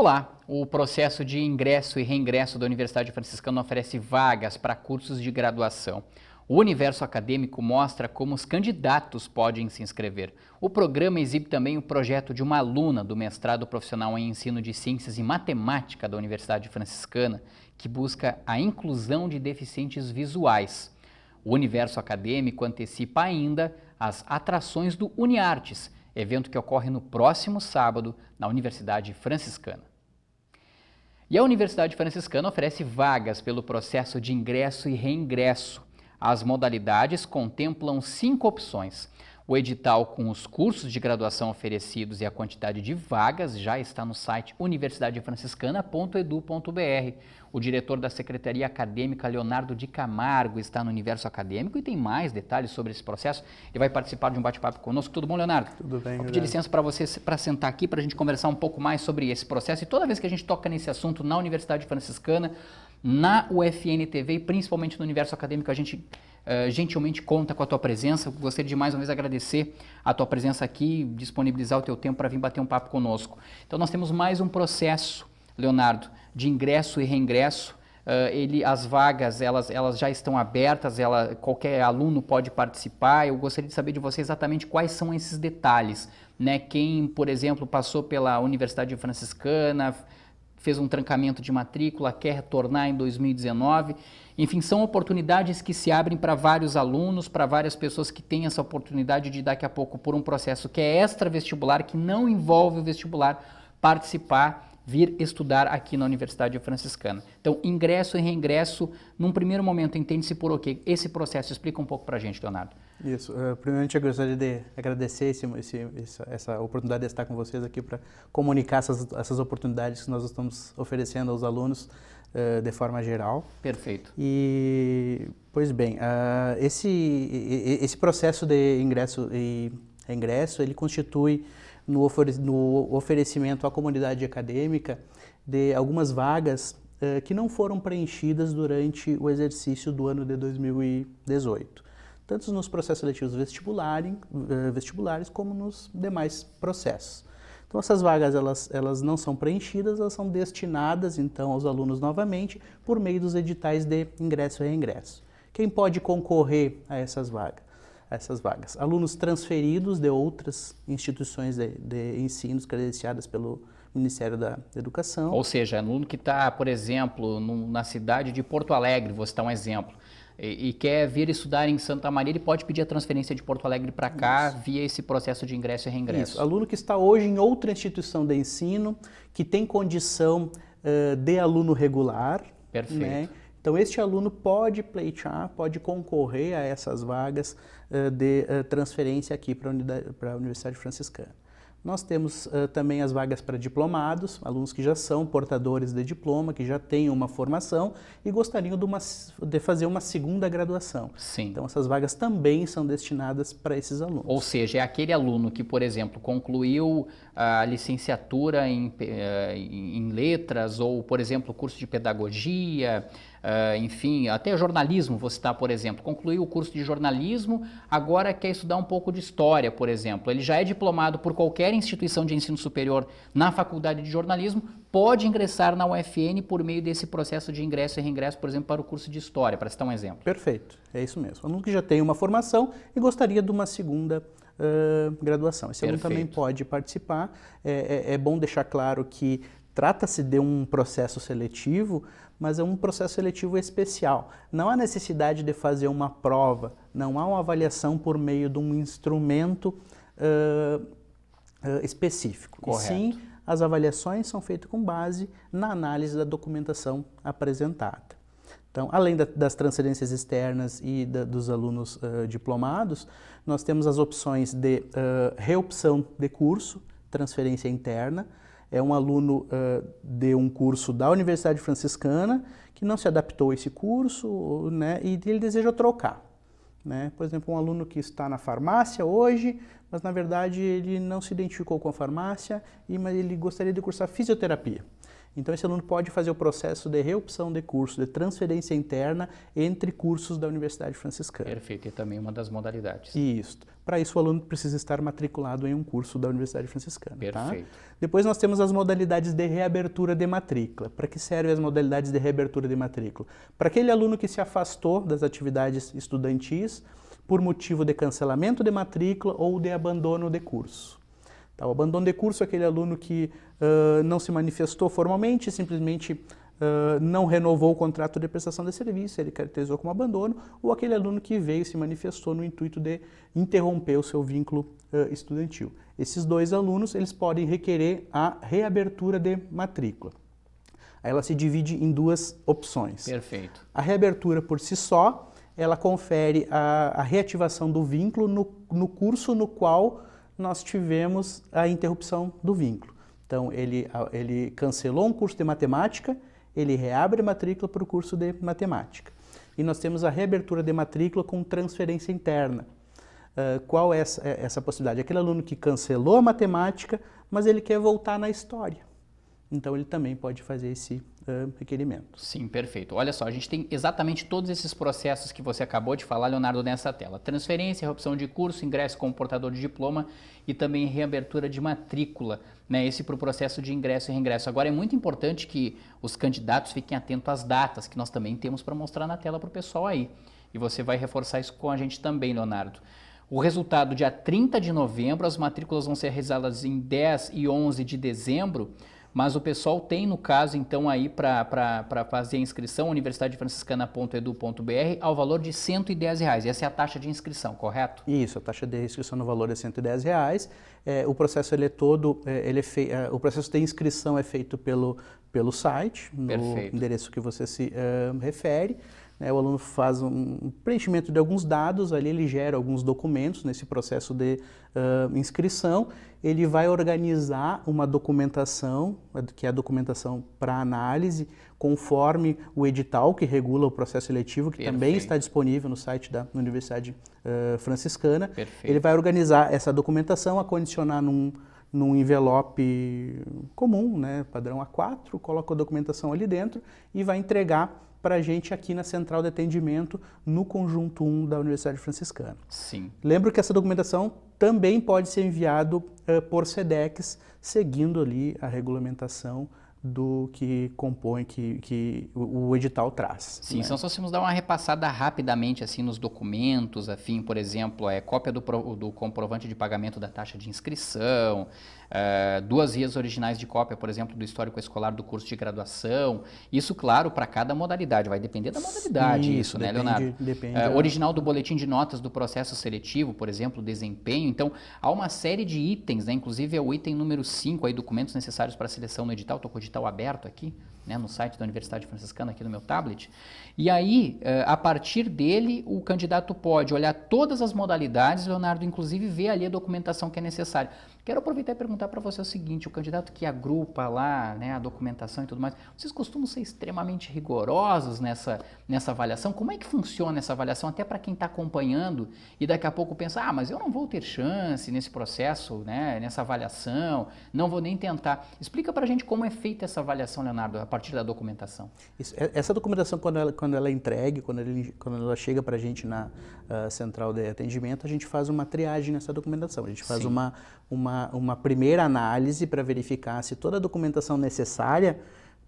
Olá! O processo de ingresso e reingresso da Universidade Franciscana oferece vagas para cursos de graduação. O universo acadêmico mostra como os candidatos podem se inscrever. O programa exibe também o projeto de uma aluna do mestrado profissional em ensino de ciências e matemática da Universidade Franciscana, que busca a inclusão de deficientes visuais. O universo acadêmico antecipa ainda as atrações do UniArtes, evento que ocorre no próximo sábado na Universidade Franciscana. E a Universidade Franciscana oferece vagas pelo processo de ingresso e reingresso. As modalidades contemplam cinco opções: o edital com os cursos de graduação oferecidos e a quantidade de vagas já está no site universidadefranciscana.edu.br. O diretor da Secretaria Acadêmica, Leonardo de Camargo, está no universo acadêmico e tem mais detalhes sobre esse processo. Ele vai participar de um bate-papo conosco. Tudo bom, Leonardo? Tudo bem. Vou pedir Leonardo. licença para você para sentar aqui para a gente conversar um pouco mais sobre esse processo. E toda vez que a gente toca nesse assunto na Universidade Franciscana, na UFN TV e principalmente no universo acadêmico, a gente eh, gentilmente conta com a tua presença. Gostaria de mais uma vez agradecer a tua presença aqui, disponibilizar o teu tempo para vir bater um papo conosco. Então nós temos mais um processo, Leonardo, de ingresso e reingresso. Uh, ele, as vagas elas, elas já estão abertas, ela, qualquer aluno pode participar. Eu gostaria de saber de você exatamente quais são esses detalhes. Né? Quem, por exemplo, passou pela Universidade Franciscana, fez um trancamento de matrícula, quer retornar em 2019. Enfim, são oportunidades que se abrem para vários alunos, para várias pessoas que têm essa oportunidade de daqui a pouco, por um processo que é extra vestibular, que não envolve o vestibular, participar, vir estudar aqui na Universidade Franciscana. Então, ingresso e reingresso, num primeiro momento, entende-se por o okay. quê? Esse processo, explica um pouco para a gente, Leonardo. Isso. Uh, primeiramente, eu gostaria de agradecer esse, esse, essa, essa, oportunidade de estar com vocês aqui para comunicar essas, essas oportunidades que nós estamos oferecendo aos alunos eh, de forma geral. Perfeito. E, pois bem, uh, esse, esse processo de ingresso e ingresso, ele constitui no, ofere no oferecimento à comunidade acadêmica de algumas vagas uh, que não foram preenchidas durante o exercício do ano de 2018 tanto nos processos seletivos vestibulares, eh, vestibulares como nos demais processos. Então essas vagas elas, elas não são preenchidas, elas são destinadas então aos alunos novamente por meio dos editais de ingresso e reingresso. Quem pode concorrer a essas vagas? A essas vagas? Alunos transferidos de outras instituições de, de ensino credenciadas pelo Ministério da Educação. Ou seja, aluno que está, por exemplo, num, na cidade de Porto Alegre, vou citar um exemplo e, e, quer vir estudar em Santa Maria, ele pode pedir a transferência de Porto Alegre para cá Isso. via esse processo de ingresso e reingresso. Isso. Aluno que está hoje em outra instituição de ensino, que tem condição uh, de aluno regular. Perfeito. Né? Então, este aluno pode pleitear, pode concorrer a essas vagas uh, de uh, transferência aqui para a Universidade Franciscana. Nós temos uh, também as vagas para diplomados, alunos que já são portadores de diploma, que já têm uma formação e gostariam de, uma, de fazer uma segunda graduação. Sim. Então, essas vagas também são destinadas para esses alunos. Ou seja, é aquele aluno que, por exemplo, concluiu a licenciatura em, em letras ou, por exemplo, curso de pedagogia, Uh, enfim, até jornalismo, vou citar, por exemplo, concluiu o curso de jornalismo, agora quer estudar um pouco de história, por exemplo. Ele já é diplomado por qualquer instituição de ensino superior na faculdade de jornalismo, pode ingressar na UFN por meio desse processo de ingresso e reingresso, por exemplo, para o curso de história, para citar um exemplo. Perfeito, é isso mesmo. Aluno que já tem uma formação e gostaria de uma segunda uh, graduação. Esse aluno também pode participar. é, é, é bom deixar claro que trata-se de um processo seletivo, mas é um processo seletivo especial. Não há necessidade de fazer uma prova, não há uma avaliação por meio de um instrumento uh, uh, específico. Correto. E sim, as avaliações são feitas com base na análise da documentação apresentada. Então, além da, das transferências externas e da, dos alunos uh, diplomados, nós temos as opções de reopção de curso, transferência interna, é um aluno uh, de um curso da Universidade Franciscana que não se adaptou a esse curso né, e ele deseja trocar. Né? Por exemplo, um aluno que está na farmácia hoje, mas na verdade ele não se identificou com a farmácia, e, mas ele gostaria de cursar fisioterapia. Então, esse aluno pode fazer o processo de reopção de curso, de transferência interna entre cursos da Universidade Franciscana. Perfeito, e é também uma das modalidades. Isso. Para isso, o aluno precisa estar matriculado em um curso da Universidade Franciscana. Tá? Perfeito. Tá? Depois, nós temos as modalidades de reabertura de matrícula. Para que servem as modalidades de reabertura de matrícula? Para aquele aluno que se afastou das atividades estudantis por motivo de cancelamento de matrícula ou de abandono de curso. Tá? O abandono de curso é aquele aluno que uh, não se manifestou formalmente, simplesmente uh, não renovou o contrato de prestação de serviço, ele caracterizou como abandono, ou aquele aluno que veio e se manifestou no intuito de interromper o seu vínculo uh, estudantil. Esses dois alunos, eles podem requerer a reabertura de matrícula. Aí ela se divide em duas opções. Perfeito. A reabertura por si só, ela confere a, a reativação do vínculo no, no curso no qual nós tivemos a interrupção do vínculo. Então, ele, ele cancelou um curso de matemática, ele reabre a matrícula para o curso de matemática. E nós temos a reabertura de matrícula com transferência interna. Uh, qual é essa, é, essa possibilidade? Aquele aluno que cancelou a matemática, mas ele quer voltar na história então ele também pode fazer esse uh, requerimento. Sim, perfeito. Olha só, a gente tem exatamente todos esses processos que você acabou de falar, Leonardo, nessa tela: transferência, opção de curso, ingresso como portador de diploma e também reabertura de matrícula, né? Esse para o processo de ingresso e reingresso. Agora é muito importante que os candidatos fiquem atentos às datas que nós também temos para mostrar na tela para o pessoal aí. E você vai reforçar isso com a gente também, Leonardo. O resultado, dia 30 de novembro, as matrículas vão ser realizadas em 10 e 11 de dezembro mas o pessoal tem, no caso, então, aí para fazer a inscrição, universidadefranciscana.edu.br, ao valor de 110 reais. Essa é a taxa de inscrição, correto? Isso, a taxa de inscrição no valor é 110 reais. É, o processo ele é todo, é, ele é fei, é, o processo de inscrição é feito pelo, pelo site, no Perfeito. endereço que você se é, refere. Né? O aluno faz um preenchimento de alguns dados, ali ele gera alguns documentos nesse processo de uh, inscrição, ele vai organizar uma documentação, que é a documentação para análise, conforme o edital que regula o processo seletivo, que Perfeito. também está disponível no site da Universidade uh, Franciscana. Perfeito. Ele vai organizar essa documentação, acondicionar num, num envelope comum, né, padrão A4, coloca a documentação ali dentro e vai entregar para a gente aqui na central de atendimento no conjunto 1 da Universidade Franciscana. Sim. Lembro que essa documentação também pode ser enviado uh, por SEDEX, seguindo ali a regulamentação do que compõe, que, que o edital traz. Sim, né? então se nós dar uma repassada rapidamente assim nos documentos, afim, por exemplo, é cópia do, do comprovante de pagamento da taxa de inscrição, é, duas vias originais de cópia, por exemplo, do histórico escolar do curso de graduação, isso, claro, para cada modalidade, vai depender da modalidade isso, isso né, depende, né, Leonardo? Depende. Eh, é, original do boletim de notas do processo seletivo, por exemplo, desempenho, então há uma série de itens, né, inclusive é o item número 5 aí, documentos necessários para a seleção no edital, tocou de edital aberto aqui, né, no site da Universidade Franciscana, aqui no meu tablet. E aí, eh, a partir dele, o candidato pode olhar todas as modalidades, Leonardo, inclusive ver ali a documentação que é necessária. Quero aproveitar e perguntar para você o seguinte: o candidato que agrupa lá né, a documentação e tudo mais, vocês costumam ser extremamente rigorosos nessa, nessa avaliação? Como é que funciona essa avaliação até para quem está acompanhando e daqui a pouco pensa, ah, mas eu não vou ter chance nesse processo, né, nessa avaliação, não vou nem tentar. Explica para a gente como é feita essa avaliação, Leonardo, a partir da documentação. Isso, é, essa documentação, quando ela, quando ela é entregue, quando, ele, quando ela chega para a gente na uh, central de atendimento, a gente faz uma triagem nessa documentação, a gente faz Sim. uma, uma uma, primeira análise para verificar se toda a documentação necessária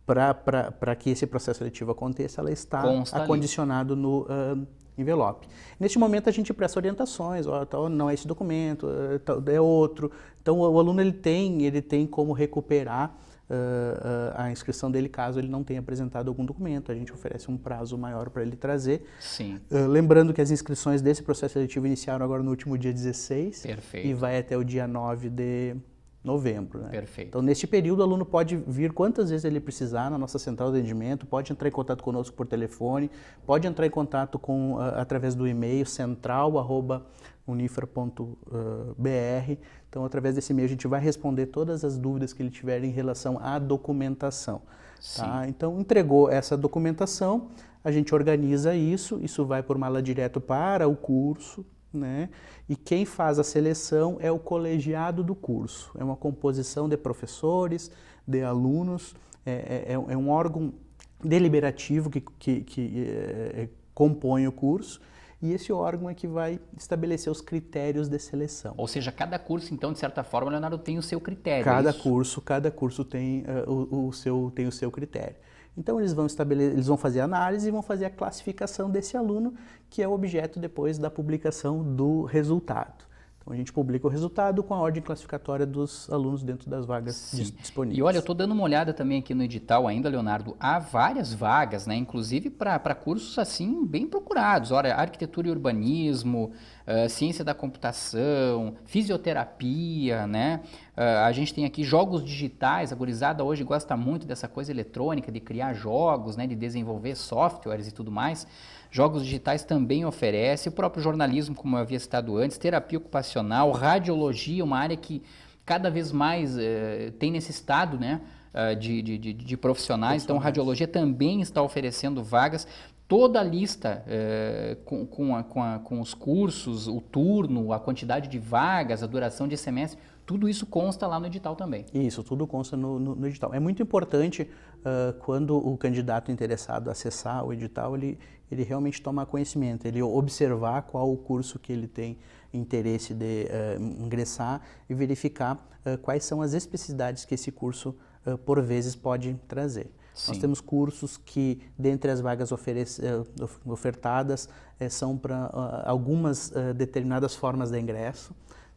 para que esse processo seletivo aconteça, ela está Consta acondicionado ali. no uh, envelope. Neste momento a gente presta orientações, ó, tal, não é esse documento, ah, é outro. Então o aluno ele tem, ele tem como recuperar a inscrição dele caso ele não tenha apresentado algum documento. A gente oferece um prazo maior para ele trazer. Sim. lembrando que as inscrições desse processo seletivo iniciaram agora no último dia 16. Perfeito. E vai até o dia 9 de novembro. Né? Perfeito. Então, neste período, o aluno pode vir quantas vezes ele precisar na nossa central de atendimento, pode entrar em contato conosco por telefone, pode entrar em contato com, uh, através do e-mail central.unifer.br. Então, através desse e-mail, a gente vai responder todas as dúvidas que ele tiver em relação à documentação. Tá? Então, entregou essa documentação, a gente organiza isso, isso vai por mala direto para o curso, né? E quem faz a seleção é o colegiado do curso. É uma composição de professores, de alunos, é, é, é, é um órgão deliberativo que, que, que é, é compõe o curso e esse órgão é que vai estabelecer os critérios de seleção. Ou seja, cada curso, então, de certa forma, Leonardo, tem o seu critério. É cada curso, cada curso tem, uh, o, o, seu, tem o seu critério. Então eles vão estabelecer, eles vão fazer a análise e vão fazer a classificação desse aluno, que é o objeto depois da publicação do resultado. Então a gente publica o resultado com a ordem classificatória dos alunos dentro das vagas Sim. disponíveis. E olha, eu estou dando uma olhada também aqui no edital ainda, Leonardo. Há várias vagas, né? Inclusive para cursos assim bem procurados. Olha, arquitetura e urbanismo, uh, ciência da computação, fisioterapia, né? Uh, a gente tem aqui jogos digitais, a gurizada hoje gosta muito dessa coisa eletrônica, de criar jogos, né, de desenvolver softwares e tudo mais. Jogos digitais também oferece, o próprio jornalismo, como eu havia citado antes, terapia ocupacional, radiologia, uma área que cada vez mais uh, tem nesse estado, né? Uh, de, de, de, de profissionais. Então, profissionais, então radiologia também está oferecendo vagas toda a lista é, com, com, a, com, a, com, os cursos, o turno, a quantidade de vagas, a duração de semestre, tudo isso consta lá no edital também. Isso, tudo consta no, no, no edital. É muito importante uh, quando o candidato interessado acessar o edital, ele, ele realmente tomar conhecimento, ele observar qual o curso que ele tem interesse de uh, ingressar e verificar uh, quais são as especificidades que esse curso, por vezes, pode trazer. Sim. Nós temos cursos que, dentre as vagas oferece, eh, ofertadas, eh, são para ah, algumas eh, determinadas formas de ingresso.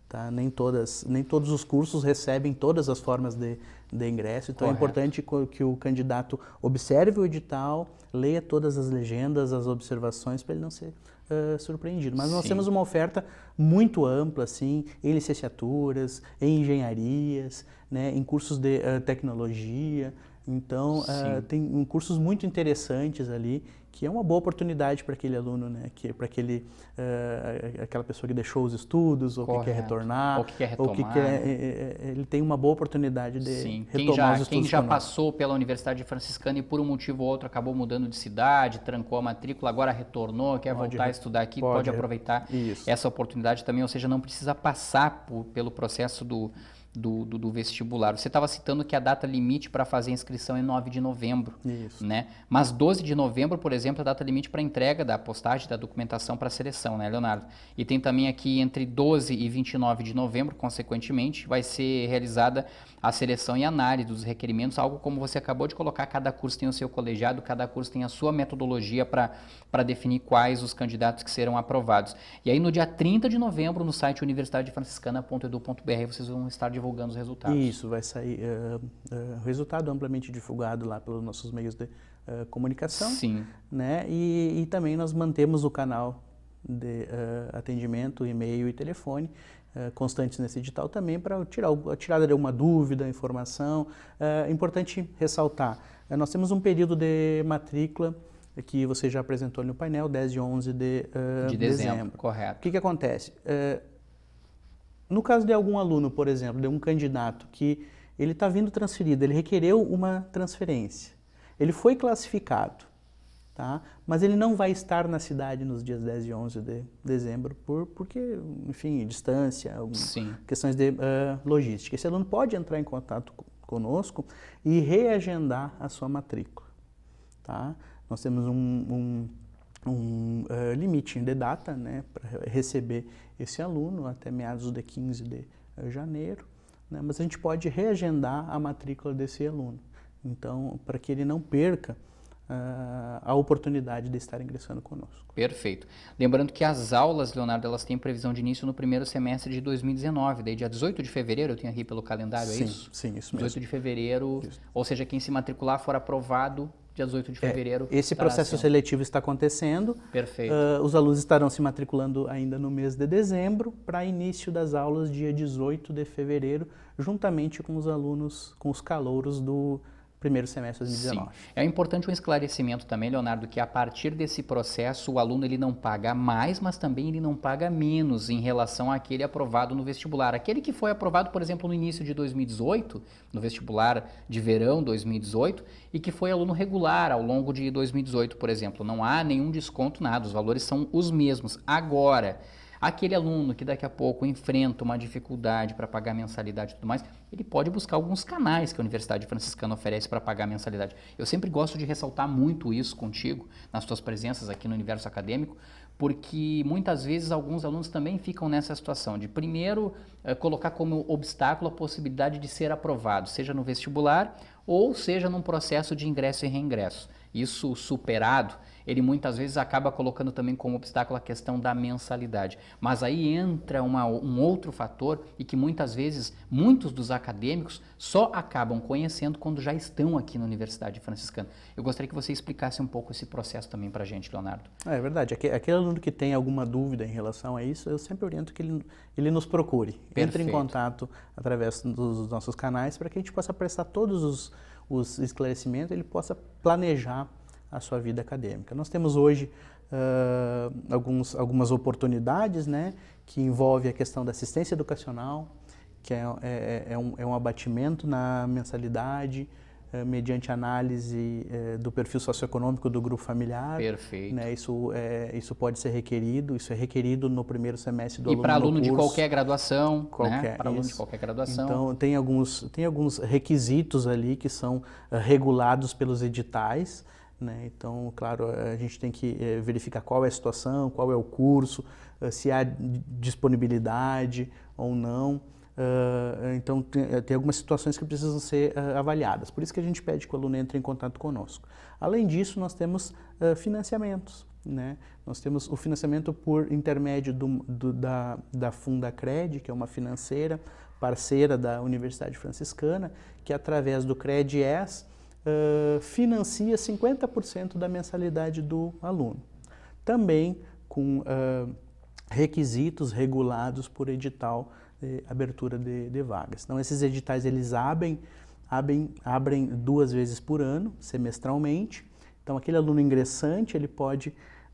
Tá? Nem, todas, nem todos os cursos recebem todas as formas de, de ingresso, então é Correto. é importante que o candidato observe o edital, leia todas as legendas, as observações, para ele não ser Uh, surpreendido. Mas Sim. nós temos uma oferta muito ampla, assim, em licenciaturas, em engenharias, né, em cursos de uh, tecnologia. Então, uh, tem cursos muito interessantes ali, que é uma boa oportunidade para aquele aluno, né? Que, para aquele, uh, aquela pessoa que deixou os estudos, ou Correto. que quer retornar. Ou que quer retomar. Ou que quer, né? eh, ele tem uma boa oportunidade de Sim. retomar quem já, os estudos. Quem já passou pela Universidade Franciscana e por um motivo ou outro acabou mudando de cidade, trancou a matrícula, agora retornou, quer pode voltar a estudar aqui, pode, pode aproveitar Isso. essa oportunidade também. Ou seja, não precisa passar por, pelo processo do do, do, do vestibular. Você estava citando que a data limite para fazer a inscrição é 9 de novembro. Isso. Né? Mas 12 de novembro, por exemplo, é a data limite para entrega da postagem da documentação para a seleção, né, Leonardo? E tem também aqui entre 12 e 29 de novembro, consequentemente, vai ser realizada a seleção e análise dos requerimentos, algo como você acabou de colocar, cada curso tem o seu colegiado, cada curso tem a sua metodologia para definir quais os candidatos que serão aprovados. E aí no dia 30 de novembro, no site universidadefranciscana.edu.br, vocês vão estar de divulgando os resultados. Isso, vai sair uh, uh, resultado amplamente divulgado lá pelos nossos meios de uh, comunicação. Sim. Né? E, e, também nós mantemos o canal de atendimento, e-mail e telefone constantes nesse edital também para tirar tirar alguma dúvida, informação. É importante ressaltar, nós temos um período de matrícula que você já apresentou no painel, 10 e 11 de, uh, de dezembro, dezembro. Correto. O que, que acontece? Uh, no caso de algum aluno, por exemplo, de um candidato que ele está vindo transferido, ele requereu uma transferência, ele foi classificado, tá? mas ele não vai estar na cidade nos dias 10 e 11 de dezembro, por, porque, enfim, distância, algumas questões de uh, logística. Esse aluno pode entrar em contato conosco e reagendar a sua matrícula. Tá? Nós temos um, um um uh, limite de data né, para receber esse aluno até meados de 15 de eh, janeiro, né, mas a gente pode reagendar a matrícula desse aluno. Então, para que ele não perca uh, a oportunidade de estar ingressando conosco. Perfeito. Lembrando que as aulas, Leonardo, elas têm previsão de início no primeiro semestre de 2019, daí dia 18 de fevereiro, eu tenho aqui pelo calendário, é sim, é isso? Sim, isso mesmo. 18 de fevereiro, isso. ou seja, quem se matricular for aprovado dia 18 de é, fevereiro. É, esse processo seletivo está acontecendo. Perfeito. Uh, os alunos estarão se matriculando ainda no mês de dezembro, para início das aulas dia 18 de fevereiro, juntamente com os alunos, com os calouros do primeiro semestre de 2019. Sim. É importante um esclarecimento também, Leonardo, que a partir desse processo o aluno ele não paga mais, mas também ele não paga menos em relação àquele aprovado no vestibular. Aquele que foi aprovado, por exemplo, no início de 2018, no vestibular de verão 2018, e que foi aluno regular ao longo de 2018, por exemplo, não há nenhum desconto nada, os valores são os mesmos. Agora, Aquele aluno que daqui a pouco enfrenta uma dificuldade para pagar mensalidade e tudo mais, ele pode buscar alguns canais que a Universidade Franciscana oferece para pagar mensalidade. Eu sempre gosto de ressaltar muito isso contigo, nas tuas presenças aqui no universo acadêmico, porque muitas vezes alguns alunos também ficam nessa situação de primeiro eh, colocar como obstáculo a possibilidade de ser aprovado, seja no vestibular ou seja num processo de ingresso e reingresso. Isso superado, ele muitas vezes acaba colocando também como obstáculo a questão da mensalidade. Mas aí entra uma, um outro fator e que muitas vezes muitos dos acadêmicos só acabam conhecendo quando já estão aqui na Universidade Franciscana. Eu gostaria que você explicasse um pouco esse processo também para a gente, Leonardo. Ah, é verdade. Aquele aluno que tem alguma dúvida em relação a isso, eu sempre oriento que ele, ele nos procure. Perfeito. Entre em contato através dos nossos canais para que a gente possa prestar todos os, os esclarecimentos, ele possa planejar a sua vida acadêmica. Nós temos hoje uh, alguns, algumas oportunidades, né, que envolve a questão da assistência educacional, que é, é, é, é um, é um, abatimento na mensalidade, eh, mediante análise eh, do perfil socioeconômico do grupo familiar. Perfeito. Né, isso, é, isso pode ser requerido, isso é requerido no primeiro semestre do e aluno. E para aluno curso, de qualquer graduação, né? qualquer, né? para aluno de qualquer graduação. Então, tem alguns, tem alguns requisitos ali que são eh, regulados pelos editais, né? Então, claro, a gente tem que eh, verificar qual é a situação, qual é o curso, eh, se há disponibilidade ou não. Ah, então, eh, tem, algumas situações que precisam ser ah, avaliadas. Por isso que a gente pede que o aluno entre em contato conosco. Além disso, nós temos ah, financiamentos. Né? Nós temos o financiamento por intermédio do, do, da, da Fundacred, que é uma financeira parceira da Universidade Franciscana, que através do CREDES uh, financia 50% da mensalidade do aluno. Também com uh, requisitos regulados por edital de abertura de, de, vagas. Então, esses editais eles abrem, abrem, abrem duas vezes por ano, semestralmente. Então, aquele aluno ingressante ele pode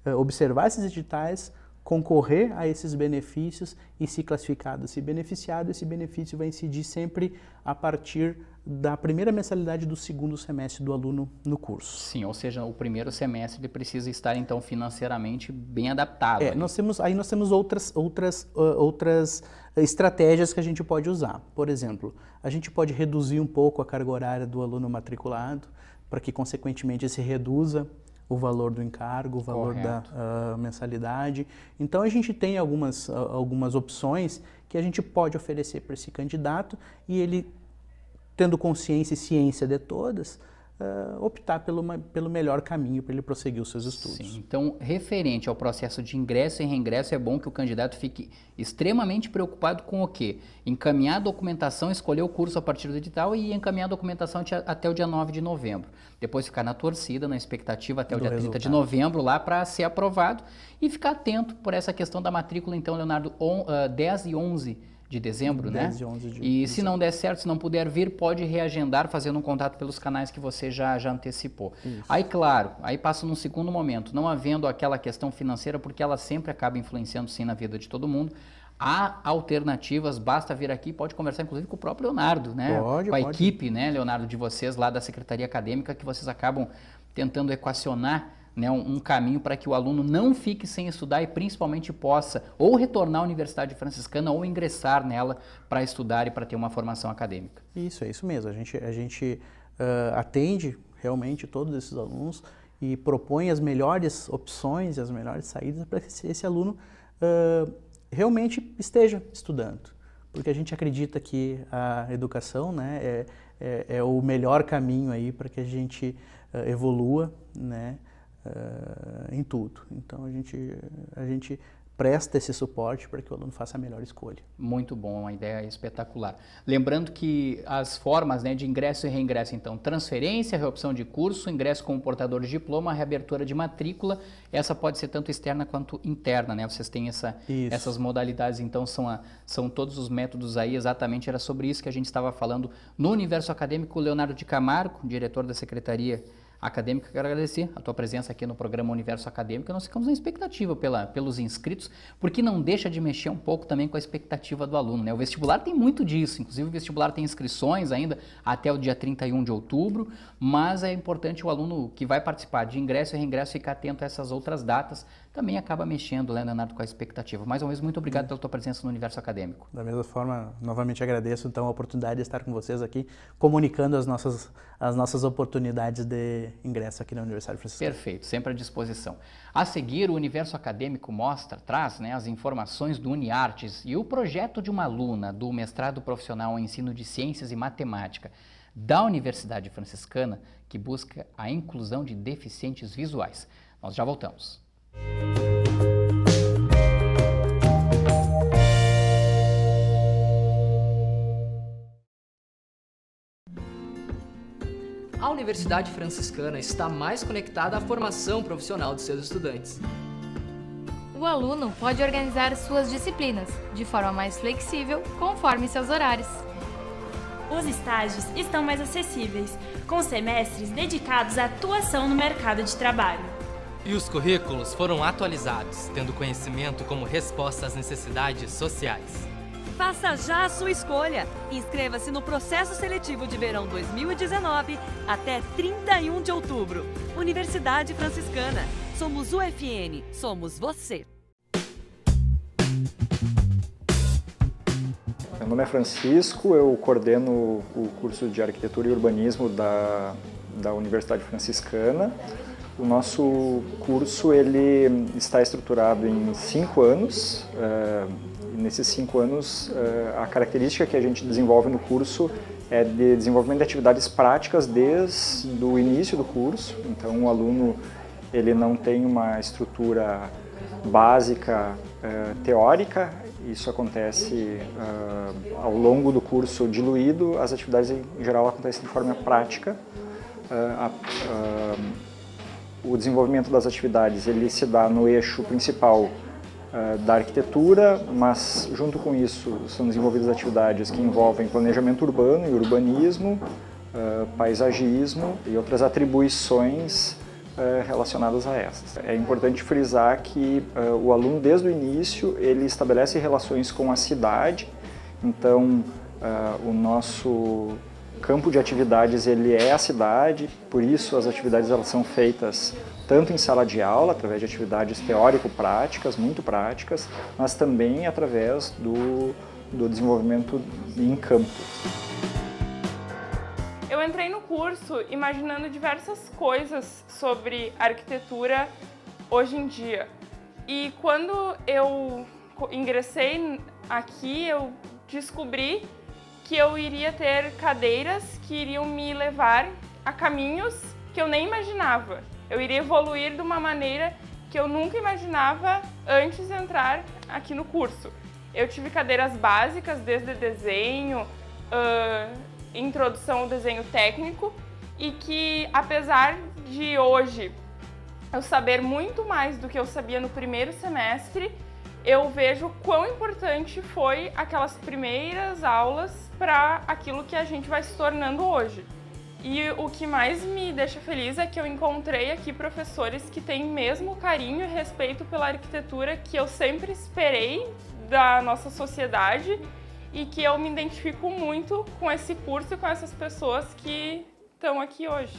uh, observar esses editais, concorrer a esses benefícios e se classificado, se beneficiado, esse benefício vai incidir sempre a partir da primeira mensalidade do segundo semestre do aluno no curso. Sim, ou seja, o primeiro semestre ele precisa estar então financeiramente bem adaptado. É, nós temos, aí nós temos outras, outras, uh, outras estratégias que a gente pode usar. Por exemplo, a gente pode reduzir um pouco a carga horária do aluno matriculado para que consequentemente se reduza o valor do encargo, o valor Correto. da uh, mensalidade. Então a gente tem algumas, ah, algumas opções que a gente pode oferecer para esse candidato e ele, tendo consciência e ciência de todas, uh, optar pelo, pelo melhor caminho para ele prosseguir os seus estudos. Sim, então, referente ao processo de ingresso e reingresso, é bom que o candidato fique extremamente preocupado com o quê? Encaminhar a documentação, escolher o curso a partir do edital e encaminhar a documentação até o dia 9 de novembro. Depois ficar na torcida, na expectativa até o dia 30 de novembro lá para ser aprovado e ficar atento por essa questão da matrícula, então, Leonardo, on, uh, ah, 10 e 11 de dezembro, 10, né? De 11 de... E se não der certo, se não puder vir, pode reagendar fazendo um contato pelos canais que você já, já antecipou. Isso. Aí, claro, aí passa num segundo momento, não havendo aquela questão financeira, porque ela sempre acaba influenciando sim na vida de todo mundo. Há alternativas, basta vir aqui, pode conversar inclusive com o próprio Leonardo, né? Pode, com a pode. equipe, né, Leonardo, de vocês lá da Secretaria Acadêmica, que vocês acabam tentando equacionar né, um, um caminho para que o aluno não fique sem estudar e principalmente possa ou retornar à Universidade Franciscana ou ingressar nela para estudar e para ter uma formação acadêmica. Isso, é isso mesmo. A gente, a gente uh, atende realmente todos esses alunos e propõe as melhores opções e as melhores saídas para que esse, aluno uh, realmente esteja estudando. Porque a gente acredita que a educação né, é, é, é o melhor caminho aí para que a gente uh, evolua, né? uh, em tudo. Então a gente, a gente presta esse suporte para que o aluno faça a melhor escolha. Muito bom, uma ideia é espetacular. Lembrando que as formas né, de ingresso e reingresso, então, transferência, reopção de curso, ingresso como portador de diploma, reabertura de matrícula, essa pode ser tanto externa quanto interna, né? Vocês têm essa, essas modalidades, então, são, a, são todos os métodos aí, exatamente era sobre isso que a gente estava falando no universo acadêmico. Leonardo de Camargo, diretor da Secretaria acadêmica, quero agradecer a tua presença aqui no programa Universo Acadêmico. Nós ficamos na expectativa pela, pelos inscritos, porque não deixa de mexer um pouco também com a expectativa do aluno. Né? O vestibular tem muito disso, inclusive o vestibular tem inscrições ainda até o dia 31 de outubro, mas é importante o aluno que vai participar de ingresso e reingresso ficar atento a essas outras datas também acaba mexendo, né, Leonardo, com a expectativa. Mais uma vez, muito obrigado pela tua presença no universo acadêmico. Da mesma forma, novamente agradeço então a oportunidade de estar com vocês aqui, comunicando as nossas, as nossas oportunidades de ingresso aqui na Universidade Francisco. Perfeito, sempre à disposição. A seguir, o universo acadêmico mostra, traz né, as informações do UniArtes e o projeto de uma aluna do mestrado profissional em ensino de ciências e matemática da Universidade Franciscana que busca a inclusão de deficientes visuais. Nós já voltamos. A Universidade Franciscana está mais conectada à formação profissional de seus estudantes. O aluno pode organizar suas disciplinas de forma mais flexível, conforme seus horários. Os estágios estão mais acessíveis, com semestres dedicados à atuação no mercado de trabalho. E os currículos foram atualizados, tendo conhecimento como resposta às necessidades sociais. Faça já a sua escolha. Inscreva-se no processo seletivo de verão 2019 até 31 de outubro. Universidade Franciscana. Somos UFN, somos você. Meu nome é Francisco, eu coordeno o curso de Arquitetura e Urbanismo da, da Universidade Franciscana. O nosso curso ele está estruturado em cinco anos. Uh, nesses cinco anos, uh, a característica que a gente desenvolve no curso é de desenvolvimento de atividades práticas desde o início do curso. Então, o aluno ele não tem uma estrutura básica uh, teórica. Isso acontece ao longo do curso diluído. As atividades em geral acontecem de forma prática o desenvolvimento das atividades ele se dá no eixo principal uh, da arquitetura, mas junto com isso são desenvolvidas atividades que envolvem planejamento urbano e urbanismo, uh, paisagismo e outras atribuições eh, relacionadas a essas. É importante frisar que o aluno desde o início ele estabelece relações com a cidade, então o nosso campo de atividades ele é a cidade, por isso as atividades elas são feitas tanto em sala de aula, através de atividades teórico-práticas, muito práticas, mas também através do, do desenvolvimento em campo. Eu entrei no curso imaginando diversas coisas sobre arquitetura hoje em dia. E quando eu ingressei aqui, eu descobri que eu iria ter cadeiras que iriam me levar a caminhos que eu nem imaginava. Eu iria evoluir de uma maneira que eu nunca imaginava antes de entrar aqui no curso. Eu tive cadeiras básicas, desde desenho, uh, introdução ao desenho técnico, e que apesar de hoje eu saber muito mais do que eu sabia no primeiro semestre, eu vejo quão importante foi aquelas primeiras aulas para aquilo que a gente vai se tornando hoje. E o que mais me deixa feliz é que eu encontrei aqui professores que têm mesmo carinho e respeito pela arquitetura que eu sempre esperei da nossa sociedade e que eu me identifico muito com esse curso e com essas pessoas que estão aqui hoje.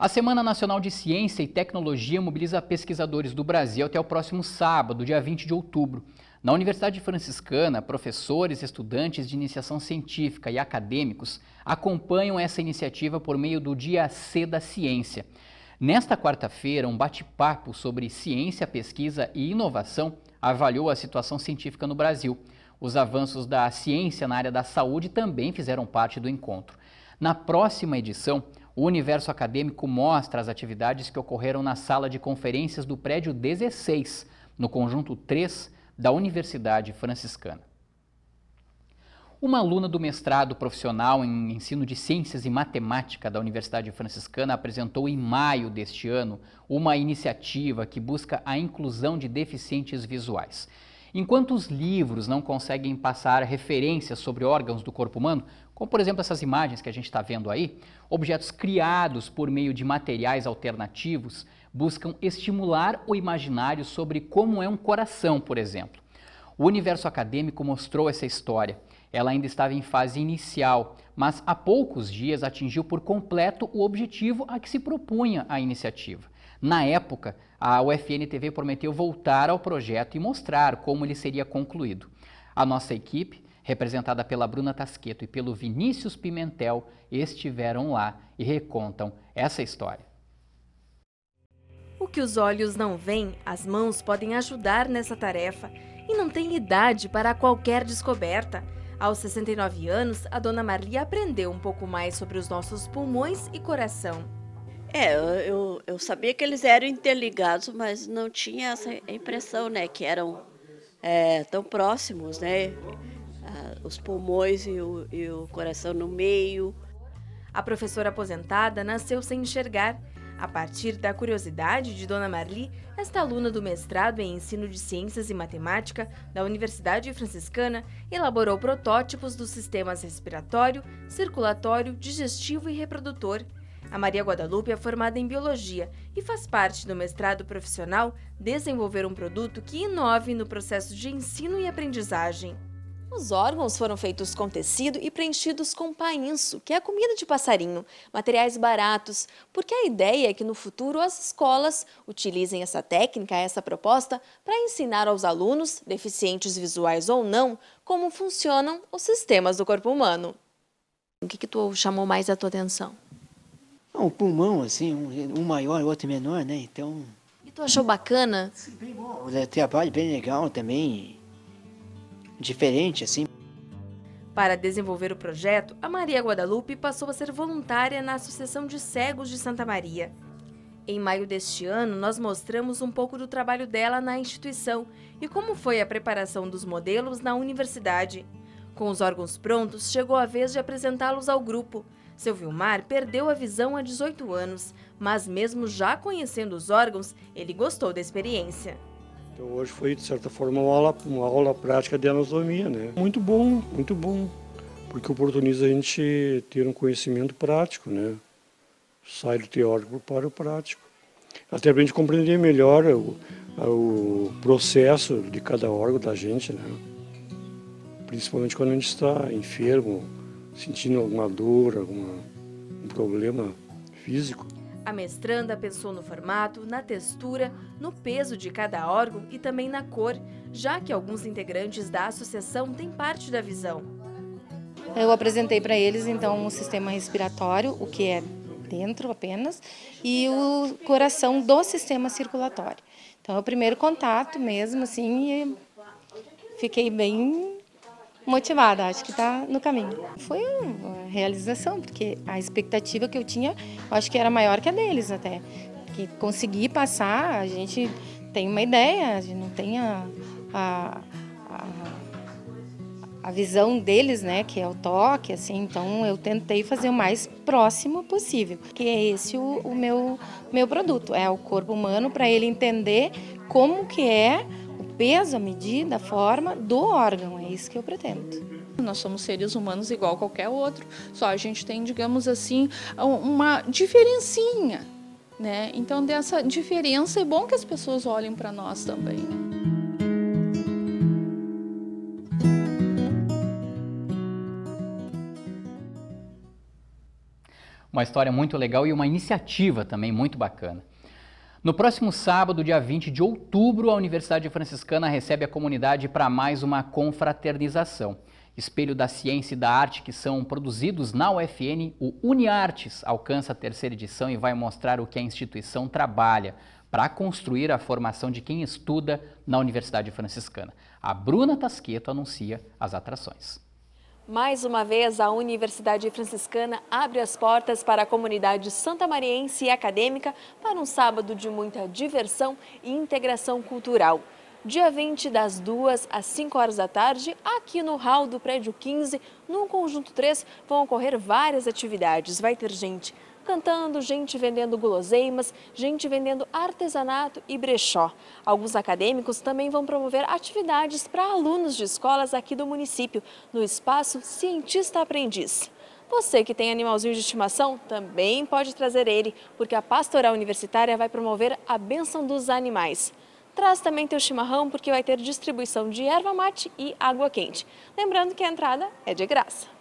A Semana Nacional de Ciência e Tecnologia mobiliza pesquisadores do Brasil até o próximo sábado, dia 20 de outubro. Na Universidade Franciscana, professores, estudantes de iniciação científica e acadêmicos acompanham essa iniciativa por meio do Dia C da Ciência. Nesta quarta-feira, um bate-papo sobre ciência, pesquisa e inovação avaliou a situação científica no Brasil. Os avanços da ciência na área da saúde também fizeram parte do encontro. Na próxima edição, o universo acadêmico mostra as atividades que ocorreram na sala de conferências do prédio 16, no conjunto 3 da Universidade Franciscana. Uma aluna do mestrado profissional em ensino de ciências e matemática da Universidade Franciscana apresentou em maio deste ano uma iniciativa que busca a inclusão de deficientes visuais. Enquanto os livros não conseguem passar referências sobre órgãos do corpo humano, como por exemplo essas imagens que a gente está vendo aí, objetos criados por meio de materiais alternativos buscam estimular o imaginário sobre como é um coração, por exemplo. O universo acadêmico mostrou essa história. Ela ainda estava em fase inicial, mas há poucos dias atingiu por completo o objetivo a que se propunha a iniciativa. Na época, a UFN TV prometeu voltar ao projeto e mostrar como ele seria concluído. A nossa equipe, representada pela Bruna Tasqueto e pelo Vinícius Pimentel, estiveram lá e recontam essa história. O que os olhos não veem, as mãos podem ajudar nessa tarefa e não tem idade para qualquer descoberta. Aos 69 anos, a dona Marli aprendeu um pouco mais sobre os nossos pulmões e coração. É, eu, eu sabia que eles eram interligados, mas não tinha essa impressão, né? Que eram é, tão próximos, né? Ah, os pulmões e o, e o coração no meio. A professora aposentada nasceu sem enxergar. A partir da curiosidade de Dona Marli, esta aluna do mestrado em Ensino de Ciências e Matemática da Universidade Franciscana elaborou protótipos dos sistemas respiratório, circulatório, digestivo e reprodutor a Maria Guadalupe é formada em biologia e faz parte do mestrado profissional desenvolver um produto que inove no processo de ensino e aprendizagem. Os órgãos foram feitos com tecido e preenchidos com painço, que é a comida de passarinho, materiais baratos, porque a ideia é que no futuro as escolas utilizem essa técnica, essa proposta, para ensinar aos alunos, deficientes visuais ou não, como funcionam os sistemas do corpo humano. O que, que tu chamou mais a tua atenção? um pulmão, assim, um, um maior, outro menor, né? Então. E tu achou bacana? Sim, bem bom. O trabalho bem legal também. Diferente, assim. Para desenvolver o projeto, a Maria Guadalupe passou a ser voluntária na Associação de Cegos de Santa Maria. Em maio deste ano, nós mostramos um pouco do trabalho dela na instituição e como foi a preparação dos modelos na universidade. Com os órgãos prontos, chegou a vez de apresentá-los ao grupo, seu Vilmar perdeu a visão há 18 anos, mas mesmo já conhecendo os órgãos, ele gostou da experiência. Então, hoje foi, de certa forma, uma aula, uma aula prática de anatomia, né? Muito bom, muito bom, porque oportuniza a gente ter um conhecimento prático, né? Sai do teórico para o prático. Até para a gente compreender melhor o, o processo de cada órgão da gente, né? Principalmente quando a gente está enfermo, sentindo alguma dor, algum um problema físico. A mestranda pensou no formato, na textura, no peso de cada órgão e também na cor, já que alguns integrantes da associação têm parte da visão. Eu apresentei para eles então o sistema respiratório, o que é dentro apenas, e o coração do sistema circulatório. Então é o primeiro contato mesmo, assim, e fiquei bem motivada, acho que está no caminho. Foi uma realização, porque a expectativa que eu tinha, eu acho que era maior que a deles até. Que conseguir passar, a gente tem uma ideia, a gente não tem a, a, a, a visão deles, né, que é o toque, assim, então eu tentei fazer o mais próximo possível, que é esse o, o meu, meu produto, é o corpo humano para ele entender como que é peso, a medida, a forma do órgão. É isso que eu pretendo. Nós somos seres humanos igual qualquer outro, só a gente tem, digamos assim, uma diferencinha. Né? Então, dessa diferença, é bom que as pessoas olhem para nós também. Né? Uma história muito legal e uma iniciativa também muito bacana. No próximo sábado, dia 20 de outubro, a Universidade Franciscana recebe a comunidade para mais uma confraternização. Espelho da Ciência e da Arte que são produzidos na UFN, o UniArtes alcança a terceira edição e vai mostrar o que a instituição trabalha para construir a formação de quem estuda na Universidade Franciscana. A Bruna Tasqueto anuncia as atrações. Mais uma vez, a Universidade Franciscana abre as portas para a comunidade santamariense e acadêmica para um sábado de muita diversão e integração cultural. Dia 20, das 2 às 5 horas da tarde, aqui no hall do prédio 15, no Conjunto 3, vão ocorrer várias atividades. Vai ter gente cantando, gente vendendo guloseimas, gente vendendo artesanato e brechó. Alguns acadêmicos também vão promover atividades para alunos de escolas aqui do município, no espaço Cientista Aprendiz. Você que tem animalzinho de estimação também pode trazer ele, porque a Pastoral Universitária vai promover a benção dos animais. Traz também teu chimarrão, porque vai ter distribuição de erva mate e água quente. Lembrando que a entrada é de graça.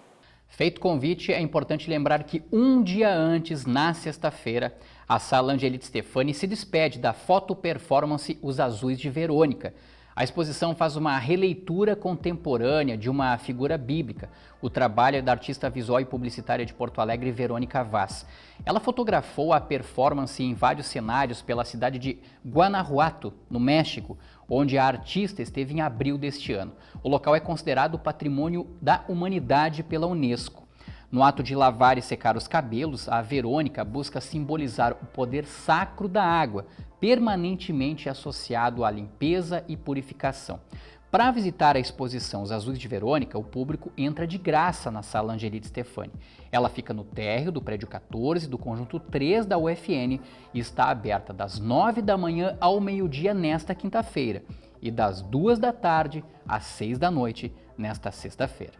Feito o convite, é importante lembrar que um dia antes, na sexta-feira, a sala Angelita Stefani se despede da foto performance Os Azuis de Verônica. A exposição faz uma releitura contemporânea de uma figura bíblica. O trabalho é da artista visual e publicitária de Porto Alegre, Verônica Vaz. Ela fotografou a performance em vários cenários pela cidade de Guanajuato, no México, onde a artista esteve em abril deste ano. O local é considerado patrimônio da humanidade pela Unesco. No ato de lavar e secar os cabelos, a Verônica busca simbolizar o poder sacro da água, permanentemente associado à limpeza e purificação. Para visitar a exposição Os Azuis de Verônica, o público entra de graça na Sala Angelita Stefani. Ela fica no térreo do prédio 14 do conjunto 3 da UFN e está aberta das 9 da manhã ao meio-dia nesta quinta-feira e das 2 da tarde às 6 da noite nesta sexta-feira.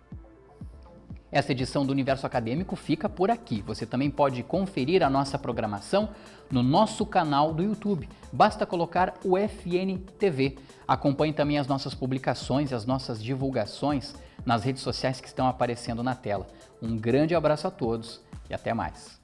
Essa edição do Universo Acadêmico fica por aqui. Você também pode conferir a nossa programação no nosso canal do YouTube. Basta colocar o FN TV. Acompanhe também as nossas publicações e as nossas divulgações nas redes sociais que estão aparecendo na tela. Um grande abraço a todos e até mais.